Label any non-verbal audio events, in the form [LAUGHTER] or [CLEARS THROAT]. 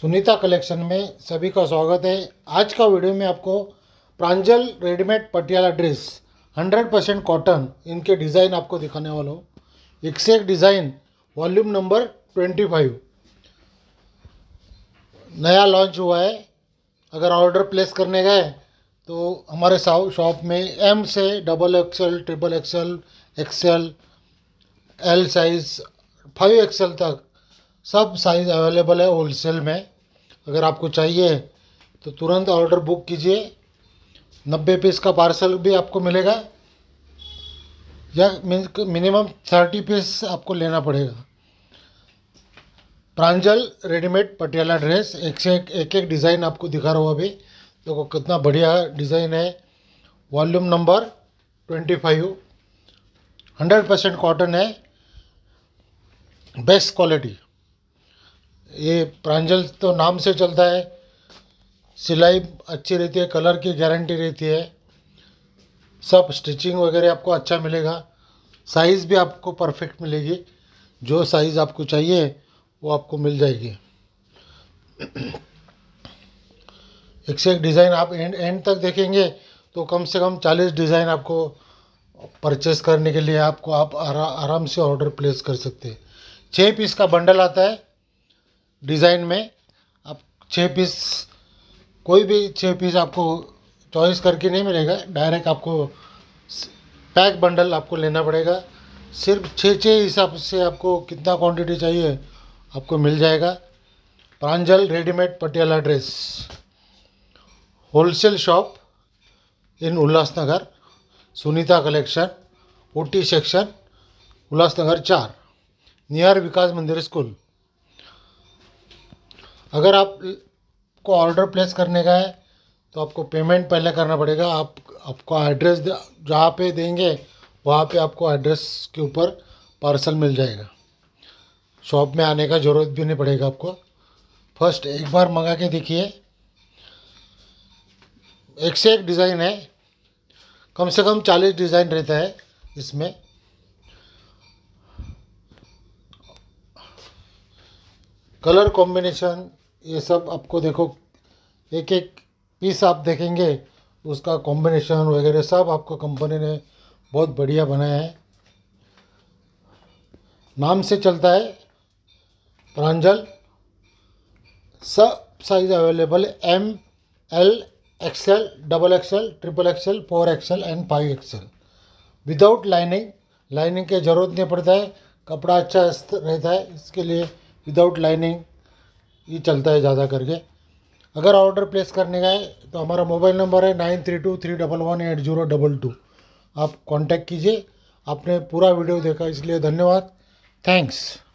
Sunita collection में सभी का स्वागत है आज का वीडियो में आपको Pranjal readymade Patiala dress 100 percent cotton इनके डिज़ाइन आपको दिखाने वाला हूँ एक से एक डिज़ाइन वॉल्यूम नंबर 25 नया लॉन्च हुआ है अगर ऑर्डर प्लेस करने गए तो हमारे शॉप में एम से double XL triple XL XL L size five XL तक सब साइज़ अवेलेबल है होलसेल में अगर आपको चाहिए तो तुरंत ऑर्डर बुक कीजिए नब्बे पीस का पार्सल भी आपको मिलेगा या मिनिमम थर्टी पीस आपको लेना पड़ेगा प्रांजल रेडीमेड पटियाला ड्रेस एक से एक एक, एक डिज़ाइन आपको दिखा रहा हूँ अभी देखो कितना बढ़िया डिज़ाइन है volume number twenty five hundred percent cotton है बेस्ट क्वालिटी ये प्रांजल तो नाम से चलता है सिलाई अच्छी रहती है कलर की गारंटी रहती है सब स्टिचिंग वगैरह आपको अच्छा मिलेगा साइज़ भी आपको परफेक्ट मिलेगी जो साइज़ आपको चाहिए वो आपको मिल जाएगी [CLEARS THROAT] एक से एक डिज़ाइन आप एंड एंड तक देखेंगे तो कम से कम चालीस डिज़ाइन आपको परचेस करने के लिए आपको आप आरा, आराम से ऑर्डर प्लेस कर सकते हैं छः पीस का बंडल आता है डिज़ाइन में आप छः पीस कोई भी छः पीस आपको चॉइस करके नहीं मिलेगा डायरेक्ट आपको पैक बंडल आपको लेना पड़ेगा सिर्फ छः छः हिसाब से आपको कितना क्वांटिटी चाहिए आपको मिल जाएगा Pranjal readymade Patiala dress wholesale shop in Ulhasnagar Sunita collection OT section Ulhasnagar चार नियर विकास मंदिर स्कूल अगर आप को ऑर्डर प्लेस करने का है तो आपको पेमेंट पहले करना पड़ेगा आप आपको एड्रेस जहाँ पे देंगे वहाँ पे आपको एड्रेस के ऊपर पार्सल मिल जाएगा शॉप में आने का ज़रूरत भी नहीं पड़ेगा आपको फर्स्ट एक बार मंगा के देखिए एक से एक डिज़ाइन है कम से कम चालीस डिज़ाइन रहता है इसमें कलर कॉम्बिनेशन ये सब आपको देखो एक एक पीस आप देखेंगे उसका कॉम्बिनेशन वगैरह सब आपको कंपनी ने बहुत बढ़िया बनाया है नाम से चलता है प्रांजल सब size available M L XL double XL triple XL four XL and five XL without lining lining की ज़रूरत नहीं पड़ता है कपड़ा अच्छा रहता है इसके लिए विदाउट लाइनिंग ये चलता है ज़्यादा करके अगर ऑर्डर प्लेस करने का है तो हमारा मोबाइल नंबर है nine three two three double one eight zero double two आप कॉन्टैक्ट कीजिए आपने पूरा वीडियो देखा इसलिए धन्यवाद थैंक्स